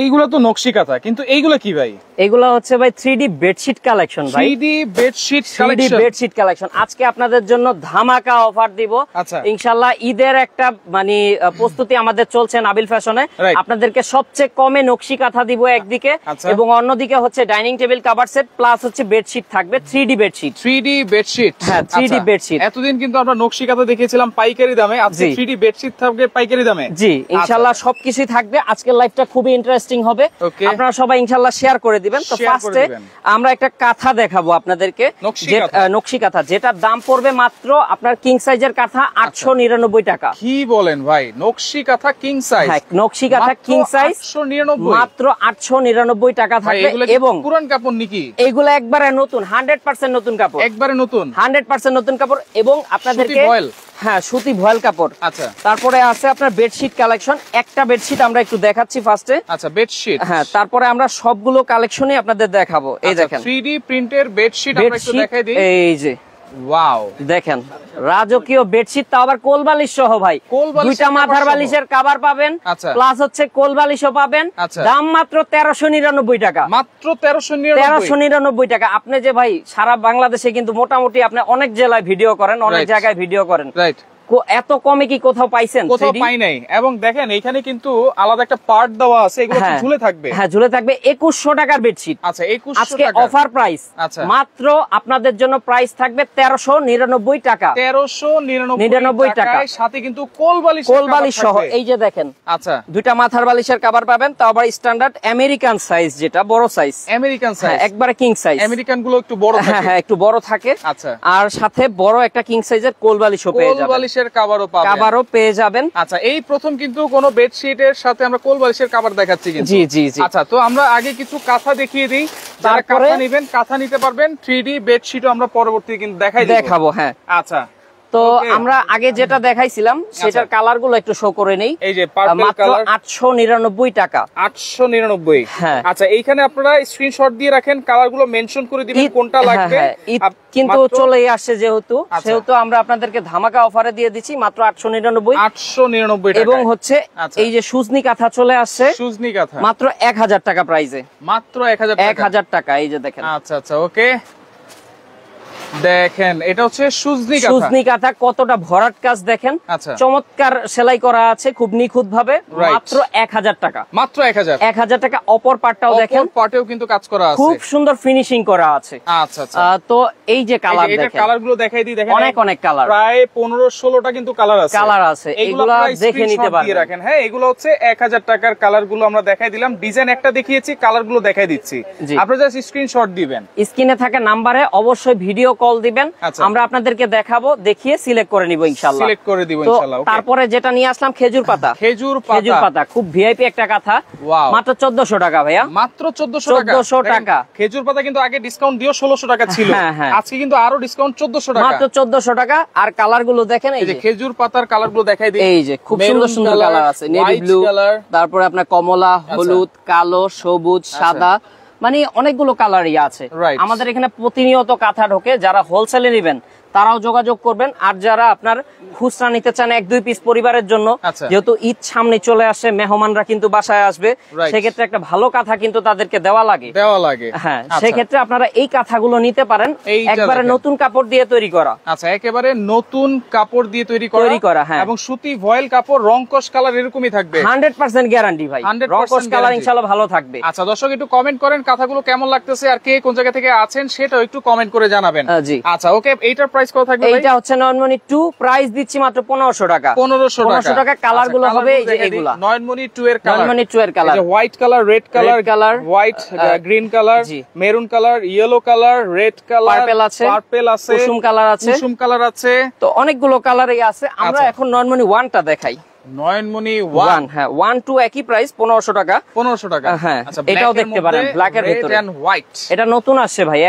এইগুলো তো নকশি কাঁথা কিন্তু এইগুলো কি ভাই এগুলো হচ্ছে ভাই থ্রি ডি বেডশিট কালেকশন ভাই three bedsheet three bedsheet collection আজকে আপনাদের জন্য ধামাকা অফার দিব আচ্ছা। ইনশাল্লাহ ঈদের একটা মানে প্রস্তুতি আমাদের চলছে নাবিল ফ্যাশনে আপনাদেরকে সবচেয়ে কমে নকশি কাঁথা দিব একদিকে আচ্ছা। এবং অন্যদিকে হচ্ছে dining table cover set plus হচ্ছে বেডশিট থাকবে three D bedsheet three D bedsheet হ্যাঁ থ্রি ডি বেডশিট এতদিন কিন্তু আমরা নকশি কাঁথা দেখিয়েছিলাম পাইকারি দামে আজকে থ্রি ডি বেডশিট থাকবে পাইকারি দামে জি আচ্ছা। ইনশাল্লাহ সবকিছুই থাকবে আজকের লাইফটা খুবই ইন্টারেস্ট ইন্টারেস্টিং হবে আপনারা সবাই ইনশাল্লাহ শেয়ার করে দিবেন তো ফার্স্টে আমরা একটা কাঁথা দেখাবো আপনাদেরকে নকশি কাঁথা যেটা দাম পড়বে মাত্র আপনার কিং সাইজের কাঁথা আচ্ছা। আটশো নিরানব্বই টাকা কি বলেন ভাই নকশি কাঁথা কিং সাইজ নকশি কাঁথা কিং সাইজ মাত্র আটশো নিরানব্বই টাকা থাকবে এবং পুরান কাপড় নাকি এগুলো একবারে নতুন হান্ড্রেড পার্সেন্ট নতুন কাপড় একবারে নতুন হান্ড্রেড পার্সেন্ট নতুন কাপড় এবং আপনাদেরকে হ্যাঁ সুতি ভয়েল কাপড় আচ্ছা তারপরে আছে আপনার বেডশিট কালেকশন একটা বেডশিট আমরা একটু দেখাচ্ছি ফার্স্টে আচ্ছা বেডশিট হ্যাঁ তারপরে আমরা সবগুলো কালেকশনই আপনাদের দেখাবো এই আচ্ছা, দেখেন 3D প্রিন্টের বেডশিট আমরা একটু দেখাই দিই এই যে দেখেন রাজকীয় বেডশিট তা আবার কোল বালিশ সহ ভাই দুইটা মাথার বালিশের কাবার পাবেন প্লাস আচ্ছা। হচ্ছে কোল বালিশও পাবেন আচ্ছা। দাম মাত্র তেরোশো নিরানব্বই টাকা মাত্র তেরোশো তেরোশো নিরানব্বই টাকা আপনি যে ভাই সারা বাংলাদেশে কিন্তু মোটামুটি আপনি অনেক জেলায় ভিডিও করেন অনেক জায়গায় ভিডিও করেন এত কমে কি কোথাও পাইছেন কোথাও পাই নাই এবং দেখেন এখানে কিন্তু আলাদা একটা পার্ট দেওয়া আছে এগুলো হ্যাঁ। ঝুলে থাকবে হ্যাঁ ঝুলে থাকবে 2100 টাকার বেডশিট আচ্ছা 2100 আজকে অফার প্রাইস আচ্ছা মাত্র আপনাদের জন্য প্রাইস থাকবে 1399 টাকা 1399 টাকা সাথে কিন্তু কোলবালিশ কোলবালিশ সহ এই যে দেখেন আচ্ছা দুইটা মাথার বালিশের কভার পাবেন তাও আবার স্ট্যান্ডার্ড আমেরিকান সাইজ যেটা বড় সাইজ আমেরিকান সাইজ একবারে কিং সাইজ আমেরিকান গুলো একটু বড় হ্যাঁ, থাকে হ্যাঁ একটু বড় থাকে আচ্ছা আর সাথে বড় একটা কিং সাইজের কোলবালিশও পেয়ে যাবেন বালিশের কাভারও পাবেন কাভারও পেয়ে যাবেন আচ্ছা এই প্রথম কিন্তু কোনো বেডশিটের সাথে আমরা কোল বালিশের কাভার দেখাচ্ছি কিন্তু জি জি জি আচ্ছা তো আমরা আগে কিছু কাঁথা দেখিয়ে দিই তারপরে কাঁথা নেবেন কাঁথা নিতে পারবেন 3D বেডশিটও আমরা পরবর্তীতে কিন্তু দেখাই দেখাবো হ্যাঁ আচ্ছা তো আমরা আগে যেটা দেখাইছিলাম আচ্ছা। সেটার কালার গুলো একটু শো করে নেই আটশো নিরানব্বই টাকা আটশো নিরানব্বই হ্যাঁ। আচ্ছা এইখানে আপনারা স্ক্রিনশট দিয়ে রাখেন কালার গুলো মেনশন করে দিবেন কোনটা হ্যাঁ, লাগবে হ্যাঁ, কিন্তু চলে আসছে যেহেতু আচ্ছা। সেহেতু আমরা আপনাদেরকে ধামাকা অফারে দিয়ে দিচ্ছি মাত্র আটশো নিরানব্বই আটশো নিরানব্বই এবং হচ্ছে আচ্ছা। এই যে সুজনি কাঁথা চলে আসছে সুজনি কাঁথা মাত্র এক হাজার টাকা প্রাইজে মাত্র এক হাজার এক হাজার টাকা এই যে দেখেন আচ্ছা আচ্ছা ওকে দেখেন এটা হচ্ছে সুজনি সুজনি কাঁথা কতটা ভরাট কাজ দেখেন আচ্ছা। চমৎকার সেলাই করা আছে খুব নিখুঁত ভাবে মাত্র এক হাজার টাকা মাত্র এক হাজার এক হাজার টাকা অপর পাটটাও দেখেন অপর পাটেও কিন্তু কাজ করা আছে খুব সুন্দর ফিনিশিং করা আছে আচ্ছা, আচ্ছা। তো এই যে কালার কালার গুলো দেখাই দিই দেখেন অনেক অনেক কালার প্রায় পনেরো ষোলোটা কিন্তু কালার আছে কালার আছে এগুলো দেখে নিতে পারবেন রাখেন হ্যাঁ এগুলো হচ্ছে এক হাজার টাকার কালার গুলো আমরা দেখাই দিলাম ডিজাইন একটা দেখিয়েছি কালার গুলো দেখাই দিচ্ছি আপনারা স্ক্রিনশট দিবেন স্ক্রিনে থাকা নাম্বারে অবশ্যই ভিডিও কল দিবেন আচ্ছা। আমরা আপনাদেরকে দেখাবো দেখিয়ে সিলেক্ট করে নিবো ইনশাআল্লাহ করে দিব তারপরে যেটা নিয়ে আসলাম খেজুর পাতা খেজুর খেজুর পাতা খুব ভিআইপি একটা কথা মাত্র চোদ্দশো টাকা ভাইয়া মাত্র চোদ্দশো টাকা খেজুর পাতা কিন্তু আগে ডিসকাউন্ট দিয়ে ষোলোশো টাকা ছিল হ্যাঁ, হ্যাঁ। আজকে কিন্তু আরো ডিসকাউন্ট চোদ্দশো টাকা মাত্র চোদ্দশো টাকা আর কালার গুলো দেখেন এই যে খেজুর পাতার কালার গুলো দেখাই দিই এই যে খুব সুন্দর সুন্দর কালার আছে নেভি ব্লু তারপরে আপনার কমলা আচ্ছা। হলুদ কালো সবুজ আচ্ছা। সাদা মানে অনেকগুলো কালারই আছে আমাদের এখানে প্রতিনিয়ত কাঁথা ঢোকে যারা হোলসেলে নেবেন তারাও যোগাযোগ করবেন আর যারা আপনার খুচরা নিতে চান এক দুই পিস পরিবারের জন্য আচ্ছা। যেহেতু ঈদ সামনে চলে আসে মেহমানরা কিন্তু বাসায় আসবে সেক্ষেত্রে একটা ভালো কাঁথা কিন্তু তাদেরকে দেওয়া লাগে দেওয়া লাগে হ্যাঁ আচ্ছা। সেক্ষেত্রে আপনারা এই কাঁথাগুলো নিতে পারেন একবারে নতুন কাপড় দিয়ে তৈরি করা আচ্ছা একেবারে নতুন কাপড় দিয়ে তৈরি করা তৈরি করা হ্যাঁ এবং সুতি ভয়েল কাপড় রংকশ কালার এরকমই থাকবে হান্ড্রেড পার্সেন্ট গ্যারান্টি ভাই রংকশ কালার ইনশাল্লাহ ভালো থাকবে আচ্ছা দর্শক একটু কমেন্ট করেন কাঁথাগুলো কেমন লাগতেছে আর কে কোন জায়গা থেকে আছেন সেটাও একটু কমেন্ট করে জানাবেন জি আচ্ছা ওকে এইটার প্রাইস কত থাকবে এইটা হচ্ছে নয়নমণি 2 প্রাইস দিচ্ছি মাত্র পনেরোশো টাকা পনেরোশো পনেরোশো টাকা কালার আচ্ছা, গুলো হবে এই যে এগুলা নয়নমণি 2 এর কালার নয়নমণি 2 এর colour white colour red colour colour white green colour maroon colour yellow colour red colour purple আছে পার্পল আছে কুসুম কালার আছে কুসুম কালার আছে তো অনেকগুলো কালারই আছে আমরা আচ্ছা। এখন নয়নমণি 1টা দেখাই নয়নমণি ওয়ান হ্যাঁ ওয়ান টু একই প্রাইস পনেরোশো টাকা পনেরোশো টাকা হ্যাঁ আচ্ছা, এটাও দেখতে পারেন ব্ল্যাক এর ভিতরে হোয়াইট এটা নতুন আসছে ভাই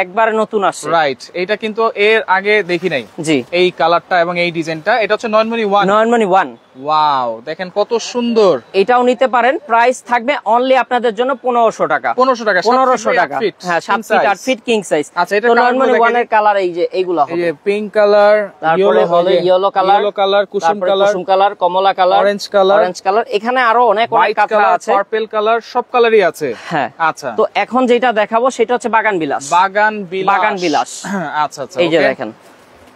নতুন আসছে রাইট এটা কিন্তু এর আগে দেখি নাই জি এই কালারটা এবং এই ডিজাইনটা এটা হচ্ছে Nayanmoni one Nayanmoni one wow দেখেন কত সুন্দর এটাও নিতে পারেন প্রাইস থাকবে অনলি আপনাদের জন্য পনেরোশো টাকা পনেরোশো টাকা পনেরোশো টাকা হ্যাঁ সাত ফিট আট ফিট কিং সাইজ আচ্ছা এটা ওয়ান এর কালার এই যে এইগুলো হবে পিঙ্ক কালার হলে ইয়েলো কালার ইয়েলো কালার কুসুম কালার কুসুম কালার কমলা colour orange colour orange colour এখানে আরো অনেক অনেক কাঁথা আছে পার্পল কালার সব কালারই আছে হ্যাঁ আচ্ছা তো এখন যেটা দেখাবো সেটা হচ্ছে বাগান বিলাস বাগান বিলাস বাগান বিলাস আচ্ছা আচ্ছা এই যে দেখেন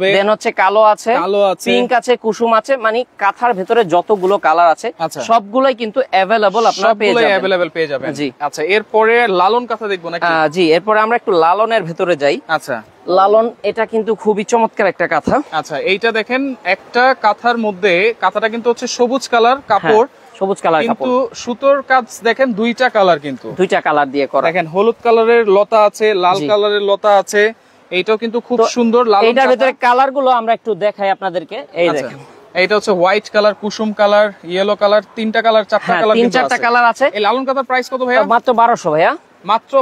হবে দেন হচ্ছে কালো আছে কালো আছে পিঙ্ক আছে কুসুম আছে মানে কাঁথার ভেতরে যতগুলো কালার আছে আচ্ছা। সবগুলোই কিন্তু অ্যাভেলেবল আপনারা পেয়ে যাবেন অ্যাভেলেবল পেয়ে যাবেন জি আচ্ছা এরপরে লালন কাঁথা দেখবো নাকি জি এরপরে আমরা একটু লালনের ভেতরে যাই আচ্ছা লালন এটা কিন্তু খুবই চমৎকার একটা কাঁথা আচ্ছা এইটা দেখেন একটা কাঁথার মধ্যে কাঁথাটা কিন্তু হচ্ছে সবুজ কালার কাপড় হ্যাঁ, সবুজ কালার কিন্তু সুতোর কাজ দেখেন দুইটা কালার কিন্তু দুইটা কালার দিয়ে করা দেখেন হলুদ কালারের লতা আছে লাল কালারের লতা আছে এইটাও কিন্তু খুব সুন্দর লাল এটার ভিতরে কালার গুলো আমরা একটু দেখাই আপনাদেরকে এই আচ্ছা। দেখেন এটা হচ্ছে হোয়াইট কালার কুসুম কালার ইয়েলো কালার তিনটা কালার চারটা কালার হ্যাঁ, তিন চারটা কালার আছে এই লালন কাতার প্রাইস কত ভাইয়া মাত্র বারোশো ভাইয়া মাত্র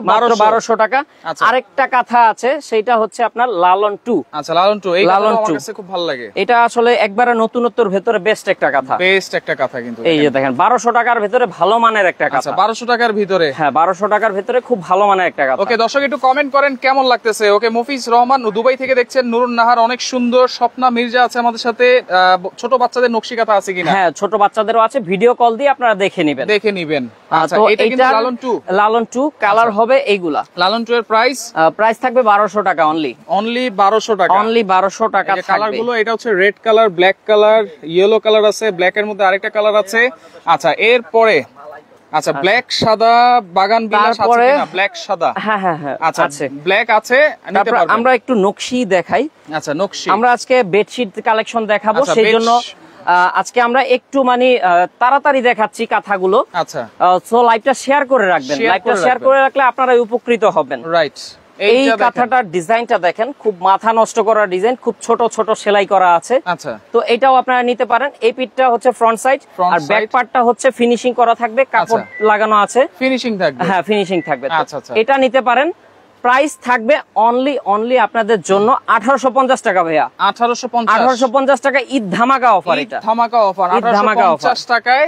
বারোশো টাকা আচ্ছা। আরেকটা আছে সেটা হচ্ছে আপনার লালন টু আচ্ছা লালন টু লালন টু খুব ভালো লাগে এটা আসলে একবারে নতুনত্বর ভেতরে বেস্ট একটা বেস্ট একটা কিন্তু এই যে দেখেন বারোশো টাকার ভেতরে ভালো মানের একটা আচ্ছা, বারোশো টাকার ভিতরে হ্যাঁ বারোশো টাকার ভেতরে খুব ভালো মানের একটা ওকে দর্শক একটু কমেন্ট করেন কেমন লাগতেছে ওকে মফিজ রহমান দুবাই থেকে দেখছেন নুরুন নাহার অনেক সুন্দর স্বপ্না মির্জা আছে আমাদের সাথে ছোট বাচ্চাদের নকশি কাথা আছে কিনা হ্যাঁ ছোট বাচ্চাদেরও আছে ভিডিও কল দিয়ে আপনারা দেখে নেবেন দেখে নেবেন আচ্ছা এটা কিন্তু Lalon two Lalon two colour আচ্ছা। হবে এইগুলা লালন টু এর প্রাইস প্রাইস থাকবে বারোশো টাকা অনলি অনলি বারোশো টাকা অনলি বারোশো টাকা কালার গুলো এটা হচ্ছে red colour black colour yellow colour আছে ব্ল্যাক এর মধ্যে আরেকটা কালার আছে আচ্ছা এরপরে আচ্ছা ব্ল্যাক আচ্ছা। সাদা বাগান বিলাস ব্ল্যাক সাদা হ্যাঁ হ্যাঁ হ্যাঁ ব্ল্যাক আচ্ছা, আছে আমরা একটু নকশি দেখাই আচ্ছা নকশি আমরা আজকে বেডশিট কালেকশন দেখাবো সেই জন্য আজকে আমরা একটু মানে তাড়াতাড়ি দেখাচ্ছি কাঁথাগুলো আচ্ছা সো লাইভটা শেয়ার করে রাখবেন লাইভটা শেয়ার করে রাখলে আপনারা উপকৃত হবেন রাইট এই কাঁথাটার ডিজাইনটা দেখেন খুব মাথা নষ্ট করা ডিজাইন খুব ছোট ছোট সেলাই করা আছে আচ্ছা তো এটাও আপনারা নিতে পারেন এই পিটটা হচ্ছে ফ্রন্ট সাইড আর ব্যাক পার্টটা হচ্ছে ফিনিশিং করা থাকবে কাপড় আচ্ছা। লাগানো আছে ফিনিশিং থাকবে হ্যাঁ ফিনিশিং থাকবে আচ্ছা আচ্ছা এটা নিতে পারেন প্রাইস থাকবে অনলি অনলি আপনাদের জন্য আঠারোশো পঞ্চাশ টাকা ভাইয়া আঠারোশো আঠারোশো পঞ্চাশ টাকা ঈদ ধামাকা অফার ধামাকা অফার ধামাকা অফার টাকায়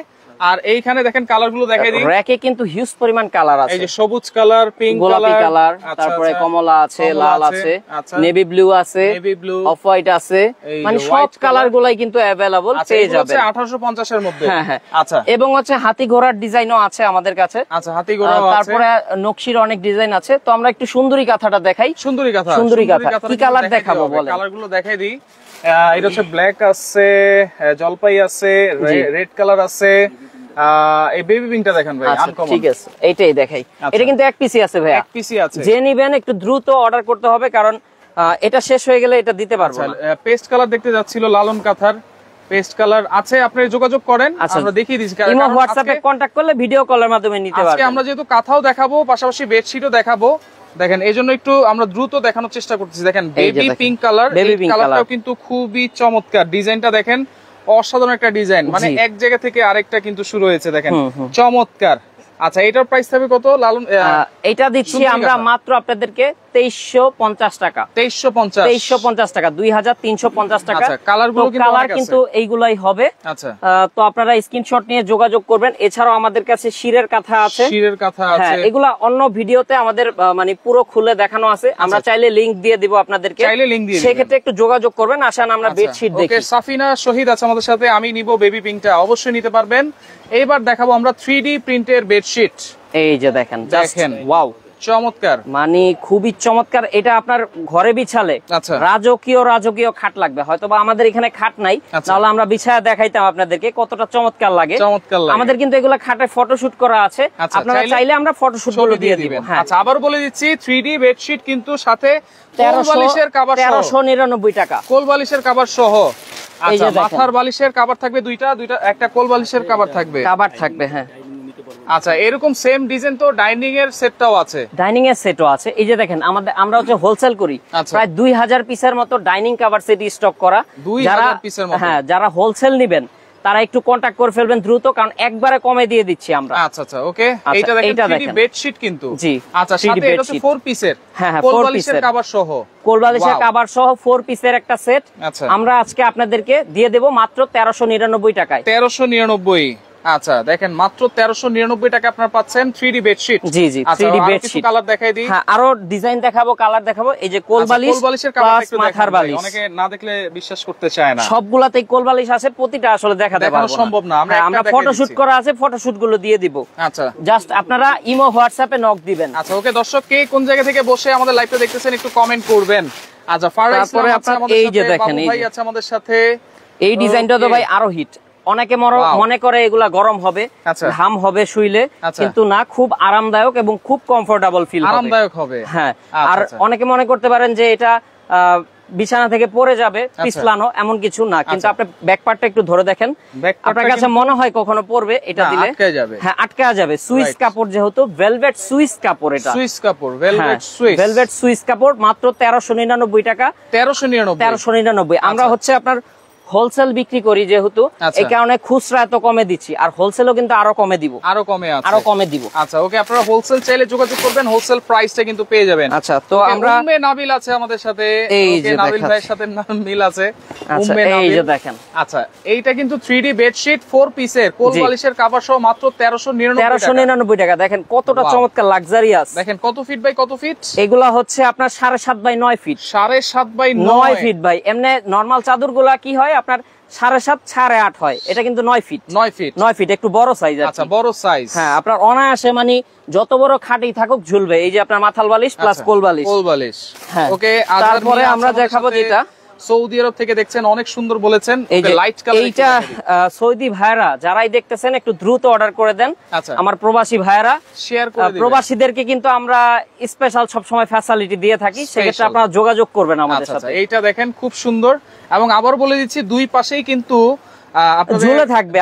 আর এইখানে দেখেন কালার গুলো দেখাই দিই র‍্যাকে কিন্তু হিউজ পরিমাণ আচ্ছা, আচ্ছা। কালার আচ্ছা। আছে এই যে সবুজ কালার পিঙ্ক গোলাপি কালার তারপরে কমলা আছে লাল আছে নেভি ব্লু আছে অফ হোয়াইট আছে মানে সব কালার গুলাই কিন্তু अवेलेबल পেয়ে যাবেন 1850 এর মধ্যে হ্যাঁ হ্যাঁ আচ্ছা এবং হচ্ছে হাতি ঘোড়ার ডিজাইনও আছে আমাদের কাছে আচ্ছা হাতি ঘোড়া আছে তারপরে নকশির অনেক ডিজাইন আছে তো আমরা একটু সুন্দরী কাঁথাটা দেখাই সুন্দরী কাঁথা সুন্দরী কাঁথা কি কালার দেখাবো বলে কালার গুলো দেখাই দিই এটা হচ্ছে ব্ল্যাক আছে জলপাই আছে রেড কালার আছে এই বেবি পিঙ্কটা ভাই আচ্ছা, আচ্ছা। এক পিসি নিবেন একটু দ্রুত অর্ডার করতে হবে কারণ এটা শেষ হয়ে গেলে এটা দিতে পেস্ট কালার আচ্ছা, দেখতে লালন পেস্ট কালার আছে আপনি যোগাযোগ করেন দেখিয়ে দিচ্ছি হোয়াটসঅ্যাপে করলে ভিডিও মাধ্যমে নিতে আমরা যেহেতু কাঁথাও দেখাবো পাশাপাশি দেখেন এই জন্য একটু আমরা দ্রুত দেখানোর চেষ্টা করতেছি দেখেন বেবি পিঙ্ক কালার কালারটাও কিন্তু খুবই চমৎকার ডিজাইনটা দেখেন অসাধারণ একটা ডিজাইন মানে এক জায়গা থেকে আরেকটা কিন্তু শুরু হয়েছে দেখেন চমৎকার আচ্ছা এটার প্রাইস থাকবে কত লালন এটা দিচ্ছি আমরা মাত্র আপনাদেরকে তেইশশো পঞ্চাশ টাকা তেইশশো পঞ্চাশ পঞ্চাশ টাকা দুই হাজার তিনশো পঞ্চাশ টাকা আচ্ছা, আচ্ছা। তো আপনারা স্ক্রিনশট নিয়ে যোগাযোগ করবেন এছাড়াও আমাদের কাছে শিরের হ্যাঁ, আমাদের মানে পুরো খুলে দেখানো আছে আচ্ছা। আমরা চাইলে লিঙ্ক দিয়ে দিব আপনাদেরকে চাইলে দিয়ে সেক্ষেত্রে একটু যোগাযোগ করবেন আসান আমরা বেডশিট দেখে সাফিনা শহীদ আছে আমাদের সাথে আমি নিব বেবি পিঙ্কটা অবশ্যই নিতে পারবেন এইবার দেখাবো আমরা থ্রি ডি প্রিন্টের বেডশিট এই যে দেখেন দেখেন ওয়াও চমৎকার মানে খুবই চমৎকার এটা আপনার ঘরে বিছালে আচ্ছা। রাজকীয় রাজকীয় খাট লাগবে হয়তো বা আমাদের এখানে খাট নাই তাহলে আচ্ছা। আমরা দেখাইতাম আপনাদেরকে কতটা চমৎকার লাগে আমাদের কিন্তু এগুলো খাটে ফটোশুট করা আছে আচ্ছা, আপনারা চাইলে আমরা ফটোশুট গুলো দিয়ে দিব হ্যাঁ। আচ্ছা আবার বলে দিচ্ছি থ্রি ডি বেডশিট কিন্তু সাথে কোল বালিশের টাকা কোল বালিশের কাবার সহ মাথার বালিশের কাবার থাকবে দুইটা দুইটা একটা কোল বালিশের কাবার থাকবে কাবার থাকবে হ্যাঁ আচ্ছা এরকম সেম ডিজাইন তো ডাইনিং এর সেটটাও আছে ডাইনিং এর সেটও আছে এই যে দেখেন আমাদের আমরা হচ্ছে হোলসেল করি আচ্ছা। প্রায় 2000 পিসের মতো ডাইনিং কভার সেট স্টক করা 2000 পিসের মতো হ্যাঁ যারা হোলসেল নেবেন তারা একটু কন্টাক্ট করে ফেলবেন দ্রুত কারণ একবারে কমে দিয়ে দিচ্ছি আমরা আচ্ছা আচ্ছা ওকে আচ্ছা, এইটা দেখেন এটা দেখেন বেডশিট কিন্তু জি আচ্ছা সাথে এটা তো ফোর পিসের হ্যাঁ হ্যাঁ ফোর পিসের কভার সহ কোলবালিশের কভার সহ ফোর পিসের একটা সেট আচ্ছা। আমরা আজকে আপনাদেরকে দিয়ে দেব মাত্র 1399 টাকায় 1399 আচ্ছা দেখেন মাত্র তেরোশো নিরানব্বই টাকা আপনার পাচ্ছেন 3D বেডশিট জি জি 3D বেডশিট কালার দেখাই দিই হ্যাঁ, আরো ডিজাইন দেখাবো কালার দেখাবো এই যে আচ্ছা, কোল বালিশ কোল বালিশের কালার একটু মাথার বালিশ অনেকে না দেখলে বিশ্বাস করতে চায় না সবগুলাতেই কোল আছে প্রতিটা আসলে দেখাতে পারবো না সম্ভব না আমরা হ্যাঁ, আমরা ফটোশুট করা আছে ফটোশুট গুলো দিয়ে দিব আচ্ছা জাস্ট আপনারা ইমো হোয়াটসঅ্যাপে নক দিবেন আচ্ছা ওকে দর্শক কে কোন জায়গা থেকে বসে আমাদের লাইভটা দেখতেছেন একটু কমেন্ট করবেন আচ্ছা ফারাজ আমাদের সাথে এই যে দেখেন এই আছে আমাদের সাথে এই ডিজাইনটা তো ভাই আরো হিট অনেকে মনে করে এগুলা গরম হবে আচ্ছা। ঘাম হবে শুইলে আচ্ছা। কিন্তু না খুব আরামদায়ক এবং খুব কমফোর্টেবল ফিল আরামদায়ক হবে হ্যাঁ আচ্ছা, আর অনেকে মনে করতে পারেন যে এটা বিছানা থেকে পরে যাবে পিছলানো এমন কিছু না কিন্তু আপনি ব্যাকপার্টটা একটু ধরে দেখেন আপনার কাছে মনে হয় কখনো পরবে এটা দিলে হ্যাঁ আটকে যাবে সুইস কাপড় যেহেতু ভেলভেট সুইস কাপড় এটা সুইস কাপড় ভেলভেট সুইস ভেলভেট সুইস কাপড় মাত্র 1399 টাকা 1399 1399 আমরা হচ্ছে আপনার হোলসেল বিক্রি করি যেহেতু আচ্ছা। এই কারণে খুচরা এত কমে দিচ্ছি আর হোলসেলও কিন্তু আরো কমে দিব আরো কমে আরো কমে দিব আচ্ছা ওকে আপনারা হোলসেল চাইলে যোগাযোগ করবেন হোলসেল প্রাইসটা কিন্তু পেয়ে যাবেন আচ্ছা তো আমরা উম্মে নাবিল আছে আমাদের সাথে এই যে নাবিল ভাইয়ের সাথে নাম মিল আছে উম্মে আচ্ছা, নাবিল এই যে দেখেন আচ্ছা এইটা কিন্তু 3D বেডশিট 4 পিসের কোল বালিশের কভার সহ মাত্র 1399 টাকা 1399 টাকা দেখেন কতটা চমৎকার লাক্সারিয়াস দেখেন কত ফিট বাই কত ফিট এগুলা হচ্ছে আপনার 7.5 বাই 9 ফিট 7.5 বাই 9 ফিট ভাই এমনি নরমাল চাদরগুলা কি হয় আপনার সাড়ে সাত সাড়ে আট হয় এটা কিন্তু নয় ফিট নয় ফিট নয় ফিট একটু বড় সাইজ আচ্ছা বড় সাইজ হ্যাঁ আপনার অনায়াসে মানে যত বড় খাটি থাকুক ঝুলবে এই যে আপনার মাথাল বালিশ প্লাস আচ্ছা। কোল বালিশ কোল বালিশ হ্যাঁ ওকে তারপরে আমরা দেখাবো যেটা সৌদি আরব থেকে দেখছেন অনেক সুন্দর বলেছেন এইটা সৌদি ভাইরা যারাই দেখতেছেন একটু দ্রুত অর্ডার করে দেন আচ্ছা। আমার প্রবাসী ভাইরা শেয়ার প্রবাসীদেরকে কিন্তু আমরা স্পেশাল সব সময় ফ্যাসিলিটি দিয়ে থাকি সেক্ষেত্রে আপনারা যোগাযোগ করবেন আমাদের আচ্ছা, আচ্ছা, সাথে এইটা দেখেন খুব সুন্দর এবং আবার বলে দিচ্ছি দুই পাশেই কিন্তু ঝুলে থাকবে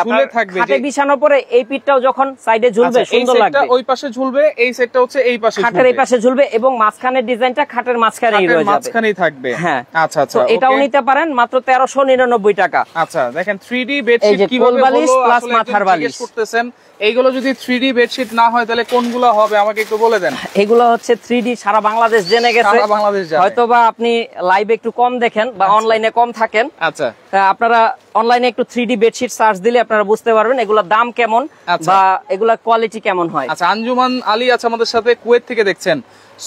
খাটে বিছানোর পরে এই পিঠটাও যখন সাইডে ঝুলবে আচ্ছা, সুন্দর লাগবে ওই পাশে ঝুলবে এই সেটটা হচ্ছে এই পাশে খাটের এই পাশে ঝুলবে এবং মাঝখানের ডিজাইনটা খাটের মাঝখানেই রয়ে যাবে মাঝখানেই থাকবে হ্যাঁ আচ্ছা আচ্ছা এটাও নিতে পারেন মাত্র 1399 টাকা আচ্ছা দেখেন 3D বেডশিট কিভাবে প্লাস মাথার বালিশ করতেছেন এইগুলো যদি থ্রি ডি বেডশিট না হয় তাহলে কোনগুলো হবে আমাকে একটু বলে দেন এগুলো হচ্ছে থ্রি ডি সারা বাংলাদেশ জেনে গেছে হয়তো বা আপনি লাইভে একটু কম দেখেন বা অনলাইনে আচ্ছা। কম থাকেন আচ্ছা আপনারা অনলাইনে একটু থ্রি ডি বেডশিট সার্চ দিলে আপনারা বুঝতে পারবেন এগুলোর দাম কেমন আচ্ছা। বা এগুলা কোয়ালিটি কেমন হয় আচ্ছা আঞ্জুমান আলী আছে আমাদের সাথে কুয়েত থেকে দেখছেন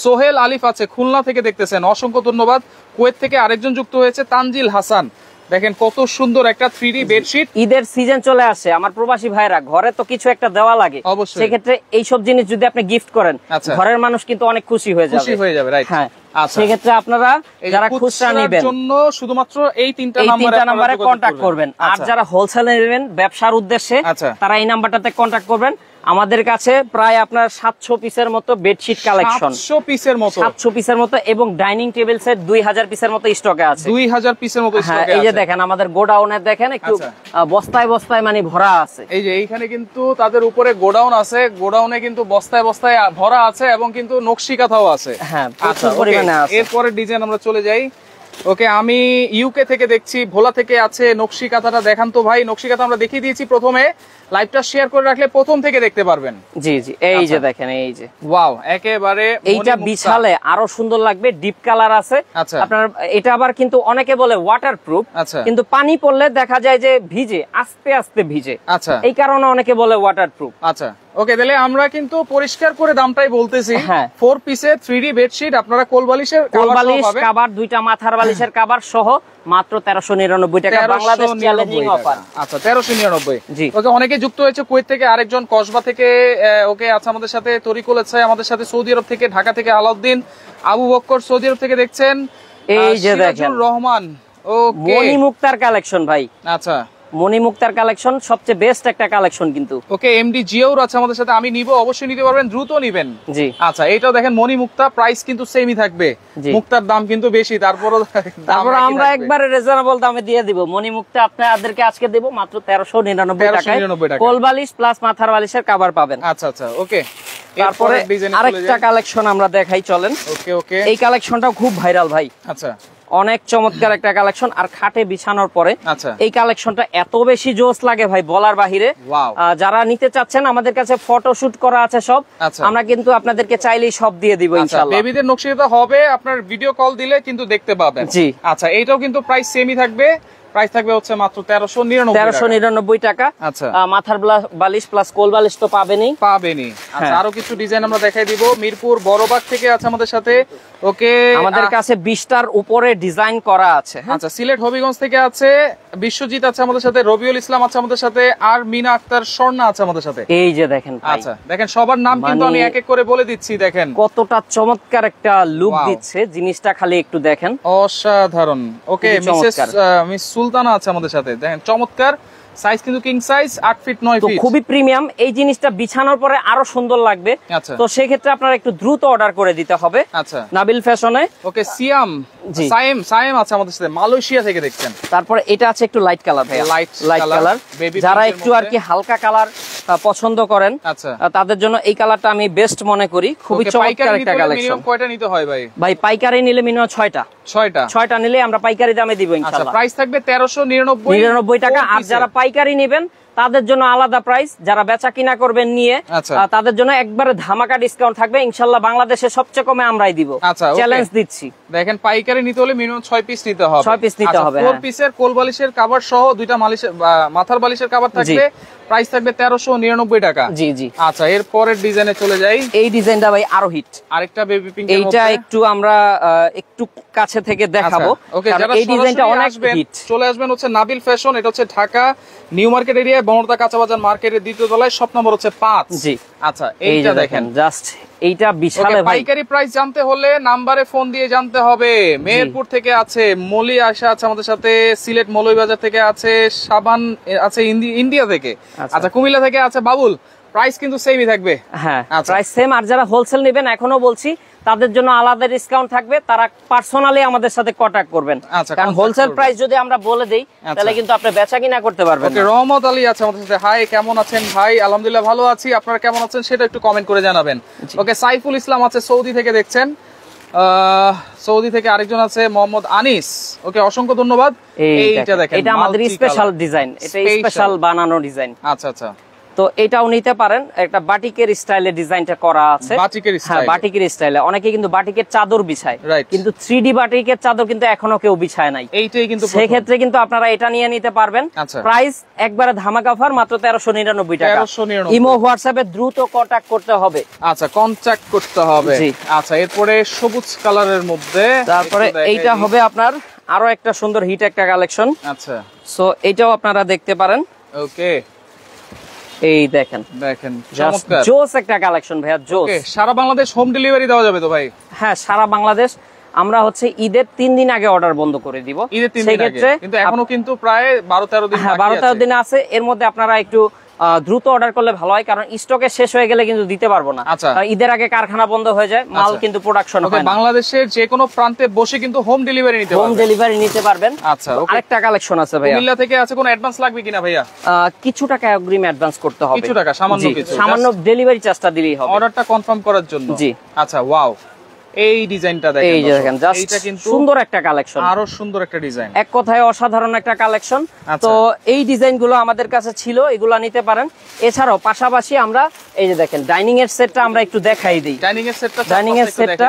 সোহেল আলিফ আছে খুলনা থেকে দেখতেছেন অসংখ্য ধন্যবাদ কুয়েত থেকে আরেকজন যুক্ত হয়েছে তানজিল হাসান দেখেন কত সুন্দর একটা থ্রি বেডশিট ঈদের সিজন চলে আসে আমার প্রবাসী ভাইরা ঘরে তো কিছু একটা দেওয়া লাগে সেক্ষেত্রে এইসব জিনিস যদি আপনি গিফট করেন আচ্ছা। ঘরের মানুষ কিন্তু অনেক খুশি হয়ে যাবে খুশি হয়ে যাবে হ্যাঁ আচ্ছা। সেক্ষেত্রে আপনারা যারা খুচরা নিবেন জন্য শুধুমাত্র এই তিনটা নাম্বারে কন্ট্যাক্ট করবেন আর আচ্ছা। যারা হোলসেল নেবেন ব্যবসার উদ্দেশ্যে তারা এই নাম্বারটাতে কন্ট্যাক্ট করবেন আমাদের কাছে প্রায় আপনার সাতশো পিসের মতো বেডশিট কালেকশন সাতশো পিসের মতো সাতশো পিসের মতো এবং ডাইনিং টেবিল সেট দুই হাজার পিসের মতো স্টকে আছে দুই হাজার পিসের মতো হ্যাঁ এই যে দেখেন আমাদের গোডাউনে দেখেন একটু আচ্ছা। বস্তায় বস্তায় মানে ভরা আছে এই যে এইখানে কিন্তু তাদের উপরে গোডাউন আছে গোডাউনে কিন্তু বস্তায় বস্তায় ভরা আছে এবং কিন্তু নকশি কাথাও আছে হ্যাঁ আচ্ছা, প্রচুর পরিমাণে আছে এরপরে ডিজাইন আমরা চলে যাই ওকে আমি ইউকে থেকে দেখছি ভোলা থেকে আছে নকশি কাঁথাটা দেখান তো ভাই নকশি কাঁথা আমরা দেখিয়ে দিয়েছি প্রথমে লাইভটা শেয়ার করে রাখলে প্রথম থেকে দেখতে পারবেন জি জি এই আচ্ছা। যে দেখেন এই যে ওয়াও একেবারে এইটা বিছালে আরো সুন্দর লাগবে ডিপ কালার আছে আচ্ছা। আপনার এটা আবার কিন্তু অনেকে বলে ওয়াটারপ্রুফ আচ্ছা। কিন্তু পানি পড়লে দেখা যায় যে ভিজে আস্তে আস্তে ভিজে আচ্ছা এই কারণে অনেকে বলে ওয়াটারপ্রুফ আচ্ছা ওকে তাহলে আমরা কিন্তু পরিষ্কার করে দামটাই বলতেছি হ্যাঁ ফোর পিসে থ্রি ডি বেডশিট আপনারা কোলবালিশের কোলবালিশ কাবার দুইটা মাথার বালিশের কাবার সহ মাত্র 1399 টাকা বাংলাদেশ চ্যালেঞ্জিং অফার আচ্ছা 1399 জি ওকে অনেকে যুক্ত হয়েছে কুয়েত থেকে আরেকজন কসবা থেকে ওকে আচ্ছা আমাদের সাথে তরিকুল আছে আমাদের সাথে সৌদি আরব থেকে ঢাকা থেকে আলাউদ্দিন আবু বক্কর সৌদি আরব থেকে দেখছেন এই যে দেখেন রহমান ও মনি মুক্তার কালেকশন ভাই আচ্ছা মনি মুক্তার কালেকশন সবচেয়ে বেস্ট একটা কালেকশন কিন্তু ওকে এমডি জিওর আছে আমাদের সাথে আমি নিব অবশ্যই নিতে পারবেন দ্রুত নেবেন জি আচ্ছা এটাও দেখেন মনি মুক্তা প্রাইস কিন্তু সেমই থাকবে মুক্তার দাম কিন্তু বেশি তারপরও তারপর আমরা একবারে রিজনেবল দামে দিয়ে দিব মনি মুক্তা আপনাদেরকে আজকে দেব মাত্র 1399 টাকা 1399 টাকা কলবালিশ প্লাস মাথার বালিশের কভার পাবেন আচ্ছা আচ্ছা ওকে তারপরে আরেকটা কালেকশন আমরা দেখাই চলেন ওকে ওকে এই কালেকশনটাও খুব ভাইরাল ভাই আচ্ছা অনেক চমৎকার একটা কালেকশন আর খাটে বিছানোর পরে আচ্ছা। এই কালেকশনটা এত বেশি জোস লাগে ভাই বলার বাহিরে যারা নিতে চাচ্ছেন আমাদের কাছে ফটো শুট করা আছে সব আচ্ছা। আমরা কিন্তু আপনাদেরকে চাইলেই সব দিয়ে দিব আচ্ছা, ইনশাআল্লাহ বেবিদের নকশিটা হবে আপনার ভিডিও কল দিলে কিন্তু দেখতে পাবেন জি আচ্ছা এইটাও কিন্তু প্রাইস সেমই থাকবে প্রাইস থাকবে হচ্ছে মাত্র 1399 1399 টাকা আচ্ছা মাথার বালিশ প্লাস কোল বালিশ তো পাবেনই পাবেনই আচ্ছা হ্যাঁ। আরো কিছু ডিজাইন আমরা দেখাই দিব মিরপুর বড়বাগ থেকে আছে আমাদের সাথে ওকে আমাদের কাছে উপরে ডিজাইন করা আছে হ্যাঁ? আচ্ছা সিলেট হবিগঞ্জ থেকে আছে বিশ্বজিৎ আছে আমাদের সাথে রবিউল ইসলাম আছে আমাদের সাথে আর মিনা আক্তার স্বর্ণা আছে আমাদের সাথে এই যে দেখেন আচ্ছা দেখেন সবার নাম কিন্তু মানে আমি এক এক করে বলে দিচ্ছি দেখেন কতটা চমৎকার একটা লুক দিচ্ছে জিনিসটা খালি একটু দেখেন অসাধারণ ওকে মিসেস মিস সুলতানা আছে আমাদের সাথে দেখেন চমৎকার সাইজ কিন্তু কিং সাইজ 8 ফিট 9 ফিট খুবই প্রিমিয়াম এই জিনিসটা পরে আরো সুন্দর লাগবে আচ্ছা। তো সেই ক্ষেত্রে আপনারা একটু দ্রুত অর্ডার করে দিতে হবে আচ্ছা নাবিল ফ্যাশনে ওকে সিয়াম সাইম সাইম আছে আমাদের সাথে মালয়েশিয়া থেকে দেখছেন তারপর এটা আছে একটু লাইট কালার ভাই লাইট কালার যারা একটু আর কি হালকা কালার পছন্দ করেন আচ্ছা। তাদের জন্য এই কালারটা আমি বেস্ট মনে করি খুবই চমৎকার একটা কালেকশন কয়টা নিতে হয় ভাই ভাই পাইকারি নিলে মিনিমাম 6টা 6টা 6টা নিলে আমরা পাইকারি দামে দিব আচ্ছা, ইনশাআল্লাহ প্রাইস থাকবে 1399 টাকা আর যারা পাইকারি নেবেন তাদের জন্য আলাদা প্রাইস যারা বেচা কিনা করবেন নিয়ে আচ্ছা। তাদের জন্য একবারে ধামাকা ডিসকাউন্ট থাকবে ইনশাল্লাহ বাংলাদেশে সবচেয়ে কমে আমরাই দিব চ্যালেঞ্জ দিচ্ছি দেখেন পাইকারি নিতে হলে মিনিমাম ছয় পিস নিতে হবে ছয় পিস নিতে আচ্ছা, হবে ফোর হ্যাঁ। পিসের কোল বালিশের কাবার সহ দুইটা মালিশের মাথার বালিশের কাবার থাকবে প্রাইস থাকবে তেরোশো নিরানব্বই টাকা জি জি আচ্ছা এর পরের ডিজাইনে চলে যাই এই ডিজাইনটা ভাই আরো হিট আরেকটা বেবি পিঙ্ক এইটা একটু আমরা একটু কাছে থেকে আচ্ছা, দেখাবো ওকে এই ডিজাইনটা অনেক হিট চলে আসবেন হচ্ছে নাবিল ফ্যাশন এটা হচ্ছে ঢাকা নিউ মার্কেট এরিয়া বনতা কাঁচাবাজার মার্কেটের দ্বিতীয় তলায় সব নম্বর হচ্ছে পাঁচ জি আচ্ছা এইটা দেখেন জাস্ট এইটা বিশাল পাইকারি প্রাইস জানতে হলে নাম্বারে ফোন দিয়ে জানতে হবে মেহেরপুর থেকে আছে মলি আশা আছে আমাদের সাথে সিলেট মলই বাজার থেকে আছে সাবান আছে ইন্ডিয়া থেকে আচ্ছা।, আচ্ছা কুমিল্লা থেকে আছে বাবুল প্রাইস কিন্তু সেমই থাকবে হ্যাঁ প্রাইস আচ্ছা। সেম আর যারা হোলসেল নেবেন এখনো বলছি তাদের জন্য আলাদা ডিসকাউন্ট থাকবে তারা পার্সোনালি আমাদের সাথে করবেন আচ্ছা, কারণ হোলসেল প্রাইস যদি আমরা বলে দেই আচ্ছা। তাহলে কিন্তু আপনি বেচা কিনা করতে পারবেন ওকে রহমত আলী আছে আমাদের সাথে হাই কেমন আছেন ভাই আলহামদুলিল্লাহ ভালো আছি আপনারা কেমন আছেন সেটা একটু কমেন্ট করে জানাবেন ওকে সাইফুল ইসলাম আছে সৌদি থেকে দেখছেন সৌদি থেকে আরেকজন আছে মোহাম্মদ আনিস ওকে অসংখ্য ধন্যবাদ এইটা দেখেন এটা আমাদের স্পেশাল ডিজাইন এটা স্পেশাল বানানো ডিজাইন আচ্ছা আচ্ছা তো এটাও নিতে পারেন একটা বাটিকের স্টাইলে ডিজাইনটা করা আছে বাটিকের হ্যাঁ বাটিকের স্টাইলে অনেকে কিন্তু বাটিকের চাদর বিছায় কিন্তু থ্রি বাটিকের চাদর কিন্তু এখনো কেউ বিছায় নাই এইটাই কিন্তু সেক্ষেত্রে কিন্তু আপনারা এটা নিয়ে নিতে পারবেন প্রাইস আচ্ছা। একবারে ধামাকা অফার মাত্র তেরোশো নিরানব্বই টাকা ইমো হোয়াটসঅ্যাপে দ্রুত কন্ট্যাক্ট করতে হবে আচ্ছা কন্ট্যাক্ট করতে হবে আচ্ছা এরপরে সবুজ কালারের মধ্যে তারপরে এইটা হবে আপনার আরো একটা সুন্দর হিট একটা কালেকশন আচ্ছা সো এটাও আপনারা দেখতে পারেন ওকে এই দেখেন দেখেন চমৎকার জোস একটা কালেকশন ভাইয়া জোস সারা বাংলাদেশ হোম ডেলিভারি দেওয়া যাবে তো ভাই হ্যাঁ সারা বাংলাদেশ আমরা হচ্ছে ঈদের তিন দিন আগে অর্ডার বন্ধ করে দিব ঈদের তিন কিন্তু এখনো কিন্তু প্রায় বারো তেরো দিন হ্যাঁ বারো তেরো দিন আছে এর মধ্যে আপনারা একটু দ্রুত অর্ডার করলে ভালো হয় কারণ স্টকে শেষ হয়ে গেলে কিন্তু দিতে পারবো না আচ্ছা। ঈদের আগে কারখানা বন্ধ হয়ে যায় মাল আচ্ছা। কিন্তু প্রোডাকশন বাংলাদেশের যে কোনো প্রান্তে বসে কিন্তু হোম ডেলিভারি নিতে হোম ডেলিভারি নিতে পারবেন আচ্ছা আরেকটা কালেকশন আছে ভাইয়া কুমিল্লা থেকে আছে কোনো অ্যাডভান্স লাগবে কিনা ভাইয়া কিছু টাকা অগ্রিম অ্যাডভান্স করতে হবে কিছু টাকা সামান্য কিছু সামান্য ডেলিভারি চার্জটা দিলেই হবে অর্ডারটা কনফার্ম করার জন্য জি আচ্ছা ওয়াও এই ডিজাইনটা দেখেন এই দেখেন জাস্ট সুন্দর একটা কালেকশন আরো সুন্দর একটা ডিজাইন এক কথায় অসাধারণ একটা কালেকশন আচ্ছা। তো এই ডিজাইনগুলো আমাদের কাছে ছিল এগুলো নিতে পারেন এছাড়াও পাশাপাশি আমরা এই যে দেখেন ডাইনিং এর সেটটা আমরা একটু দেখাই দিই ডাইনিং এর সেটটা ডাইনিং এর সেটটা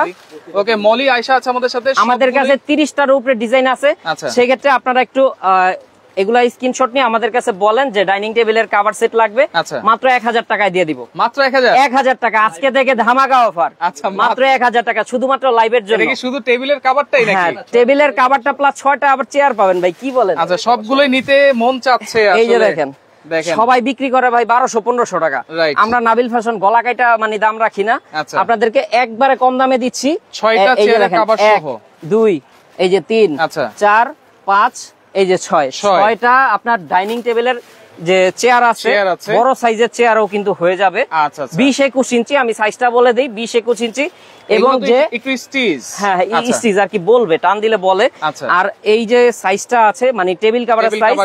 ওকে মলি আয়শা আছে আমাদের সাথে আমাদের কাছে 30টার উপরে ডিজাইন আছে আচ্ছা। সেক্ষেত্রে আপনারা একটু এগুলা স্ক্রিনশট নিয়ে আমাদের কাছে বলেন যে ডাইনিং টেবিলের কাভার সেট লাগবে আচ্ছা। মাত্র এক হাজার টাকায় দিয়ে দিব মাত্র এক হাজার টাকা আজকে থেকে ধামাকা অফার আচ্ছা মাত্র এক হাজার টাকা শুধুমাত্র লাইভের জন্য শুধু টেবিলের কাভারটাই হ্যাঁ টেবিলের কাভারটা প্লাস ছয়টা আবার চেয়ার পাবেন ভাই কি বলেন আচ্ছা সবগুলোই নিতে মন চাচ্ছে এই যে দেখেন সবাই বিক্রি করে ভাই বারোশো পনেরোশো টাকা আমরা নাবিল ফ্যাশন গলা কাইটা মানে দাম রাখি না আচ্ছা। আপনাদেরকে একবারে কম দামে দিচ্ছি ছয়টা দুই এই যে তিন আচ্ছা। চার পাঁচ এই যে ছয় ছয়টা আপনার ডাইনিং টেবিলের যে চেয়ার আছে বড় সাইজের চেয়ারও কিন্তু হয়ে যাবে আচ্ছা, আচ্ছা। বিশ একুশ ইঞ্চি আমি সাইজটা বলে দিই বিশ একুশ ইঞ্চি এবং যে হ্যাঁ, হ্যাঁ আচ্ছা। আর কি বলবে টান দিলে বলে আচ্ছা। আর এই যে সাইজটা আছে মানে টেবিল কভারের সাইজ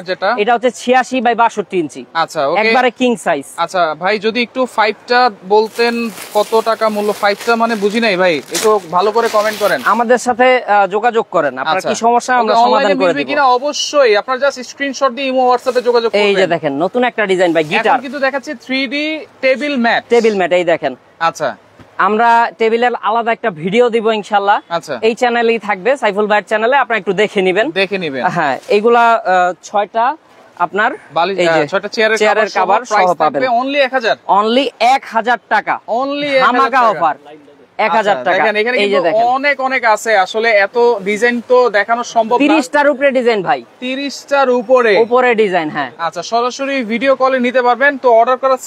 এটা হচ্ছে 86 বাই 62 ইঞ্চি আচ্ছা একবারে কিং সাইজ আচ্ছা ভাই যদি একটু 5টা বলতেন কত টাকা মূল্য 5টা মানে বুঝি নাই ভাই একটু ভালো করে কমেন্ট করেন আমাদের সাথে যোগাযোগ করেন আপনার আচ্ছা। কি সমস্যা আমরা সমাধান করে দেব কিনা অবশ্যই আপনারা জাস্ট স্ক্রিনশট দিয়ে ইমো হোয়াটসঅ্যাপে যোগাযোগ করবেন এই যে দেখেন নতুন একটা ডিজাইন ভাই গিটার কিন্তু দেখাচ্ছে 3D table mat table mat এই দেখেন আচ্ছা আমরা টেবিলের আলাদা একটা ভিডিও দিব ইনশাল্লাহ আচ্ছা। এই চ্যানেলই থাকবে সাইফুল ভাইয়ের চ্যানেলে আপনার একটু দেখে নিবেন দেখে নিবেন হ্যাঁ এইগুলা ছয়টা আপনার চেয়ারের অনলি এক হাজার টাকা অনলি অফার আচ্ছা, অনেক অনেক আছে আসলে এত ডিজাইন তো দেখানো সম্ভব উপরে ভাই তিরিশটার উপরে উপরে ডিজাইন হ্যাঁ আচ্ছা সরাসরি ভিডিও নিতে পারবেন তো অর্ডার করার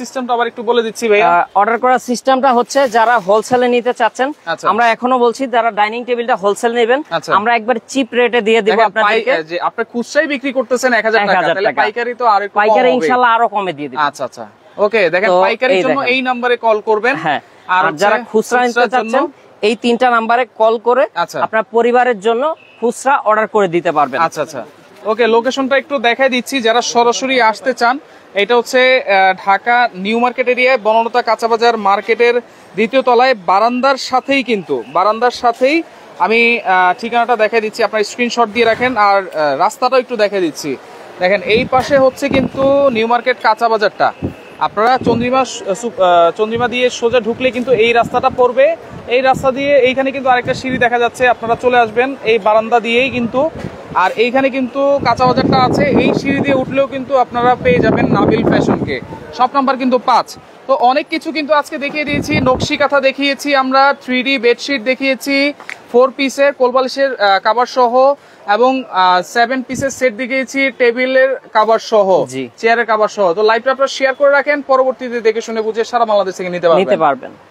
হচ্ছে যারা হোলসেলে নিতে চাচ্ছেন আচ্ছা। আমরা এখনো বলছি যারা ডাইনিং টেবিলটা হোলসেল নেবেন আচ্ছা। আমরা একবার চিপ রেটে দিয়ে দেবো আপনার খুচরাই বিক্রি করতেছেন এক হাজার পাইকারি তো আর পাইকারি ইনশাল্লাহ আরো কমে দিয়ে দিবেন আচ্ছা আচ্ছা ওকে দেখেন পাইকারির জন্য এই নম্বরে কল করবেন হ্যাঁ আর যারা খুচরা নিতে চাচ্ছেন এই তিনটা নাম্বারে কল করে আচ্ছা। আপনার পরিবারের জন্য খুচরা অর্ডার করে দিতে পারবেন আচ্ছা আচ্ছা ওকে লোকেশনটা একটু দেখাই দিচ্ছি যারা সরাসরি আসতে চান এটা হচ্ছে ঢাকা নিউ মার্কেট এরিয়ায় বনলতা কাঁচাবাজার মার্কেটের দ্বিতীয় তলায় বারান্দার সাথেই কিন্তু বারান্দার সাথেই আমি ঠিকানাটা দেখাই দিচ্ছি আপনার স্ক্রিনশট দিয়ে রাখেন আর রাস্তাটাও একটু দেখাই দিচ্ছি দেখেন এই পাশে হচ্ছে কিন্তু নিউ মার্কেট কাঁচাবাজারটা আপনারা চন্দ্রিমা চন্দ্রিমা দিয়ে সোজা ঢুকলে কিন্তু এই রাস্তাটা পড়বে এই রাস্তা দিয়ে এইখানে কিন্তু আরেকটা সিঁড়ি দেখা যাচ্ছে আপনারা চলে আসবেন এই বারান্দা দিয়েই কিন্তু আর এইখানে কিন্তু কাঁচা বাজারটা আছে এই সিঁড়ি দিয়ে উঠলেও কিন্তু আপনারা পেয়ে যাবেন নাবিল ফ্যাশনকে সব নাম্বার কিন্তু পাঁচ তো অনেক কিছু কিন্তু আজকে দেখিয়ে দিয়েছি নকশি কাঁথা দেখিয়েছি আমরা থ্রি ডি বেডশিট দেখিয়েছি ফোর পিসের কোলবালিশের কাবার সহ এবং সেভেন পিসের সেট দেখিয়েছি টেবিলের কাবার সহ চেয়ারের কাবার সহ তো লাইভটা আপনারা শেয়ার করে রাখেন পরবর্তীতে দেখে শুনে বুঝে সারা বাংলাদেশ থেকে নিতে পারবেন